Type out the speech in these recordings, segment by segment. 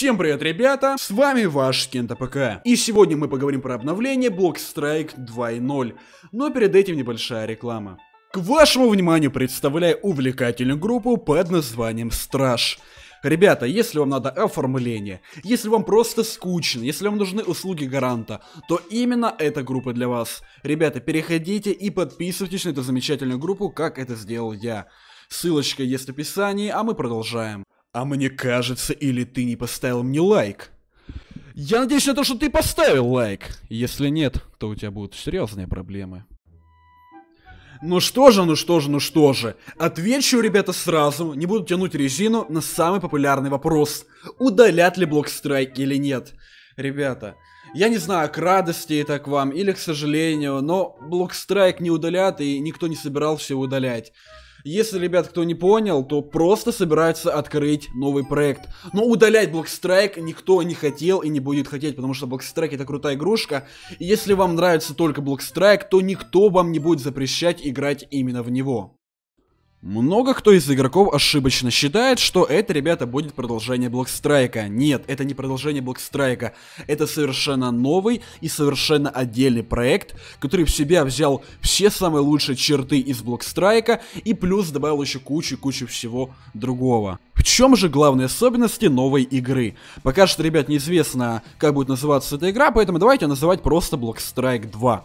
Всем привет, ребята! С вами ваш Кента ПК. И сегодня мы поговорим про обновление Block Strike 2.0. Но перед этим небольшая реклама. К вашему вниманию представляю увлекательную группу под названием Страж. Ребята, если вам надо оформление, если вам просто скучно, если вам нужны услуги гаранта, то именно эта группа для вас. Ребята, переходите и подписывайтесь на эту замечательную группу, как это сделал я. Ссылочка есть в описании, а мы продолжаем. А мне кажется, или ты не поставил мне лайк. Я надеюсь на то, что ты поставил лайк. Если нет, то у тебя будут серьезные проблемы. Ну что же, ну что же, ну что же. Отвечу, ребята, сразу, не буду тянуть резину на самый популярный вопрос. Удалят ли блок блокстрайк или нет? Ребята, я не знаю, к радости это к вам или к сожалению, но блок блокстрайк не удалят и никто не собирался его удалять. Если, ребят, кто не понял, то просто собирается открыть новый проект. Но удалять Black Strike никто не хотел и не будет хотеть, потому что Black Strike это крутая игрушка. И если вам нравится только Black Strike, то никто вам не будет запрещать играть именно в него. Много кто из игроков ошибочно считает, что это, ребята, будет продолжение Блокстрайка. Нет, это не продолжение Блокстрайка. Это совершенно новый и совершенно отдельный проект, который в себя взял все самые лучшие черты из Блокстрайка и плюс добавил еще кучу-кучу всего другого. В чем же главные особенности новой игры? Пока что, ребят, неизвестно, как будет называться эта игра, поэтому давайте называть просто Блокстрайк 2.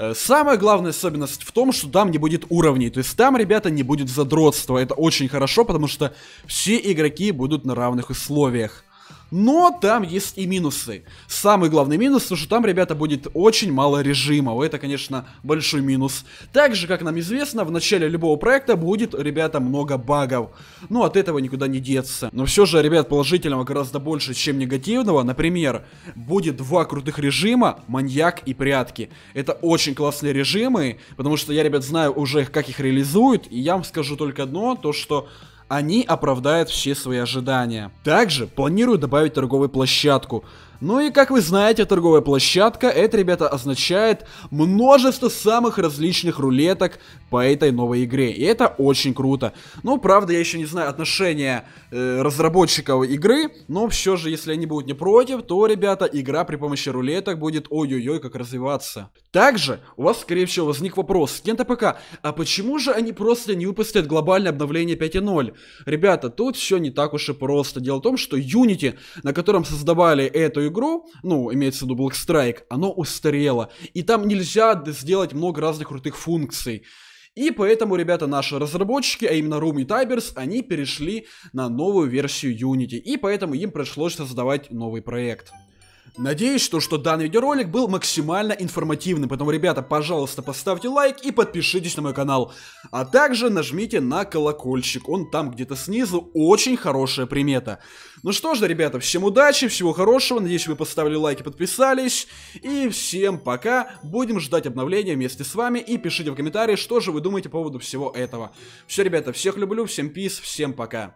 Э, самая главная особенность в том, что там не будет уровней, то есть там, ребята, не будет задротства. Это очень хорошо, потому что все игроки будут на равных условиях. Но там есть и минусы. Самый главный минус, то что там, ребята, будет очень мало режимов. Это, конечно, большой минус. Также, как нам известно, в начале любого проекта будет, ребята, много багов. Но ну, от этого никуда не деться. Но все же, ребят, положительного гораздо больше, чем негативного. Например, будет два крутых режима, маньяк и прятки. Это очень классные режимы, потому что я, ребят, знаю уже, как их реализуют. И я вам скажу только одно, то что они оправдают все свои ожидания. Также планирую добавить торговую площадку, ну и как вы знаете, торговая площадка, это, ребята, означает множество самых различных рулеток по этой новой игре. И это очень круто. Ну, правда, я еще не знаю отношения э, разработчиков игры, но все же, если они будут не против, то, ребята, игра при помощи рулеток будет ой-ой-ой как развиваться. Также у вас, скорее всего, возник вопрос, кем-то пока, а почему же они просто не выпустят глобальное обновление 5.0? Ребята, тут все не так уж и просто. Дело в том, что Unity, на котором создавали эту игру, ну, имеется в виду Black Strike, оно устарело. И там нельзя сделать много разных крутых функций. И поэтому, ребята, наши разработчики, а именно Room и Tibers, они перешли на новую версию Unity. И поэтому им пришлось создавать новый проект. Надеюсь, что, что данный видеоролик был максимально информативным, поэтому, ребята, пожалуйста, поставьте лайк и подпишитесь на мой канал. А также нажмите на колокольчик, он там где-то снизу, очень хорошая примета. Ну что же, ребята, всем удачи, всего хорошего, надеюсь, вы поставили лайк и подписались. И всем пока, будем ждать обновления вместе с вами и пишите в комментарии, что же вы думаете по поводу всего этого. Все, ребята, всех люблю, всем пиз, всем пока.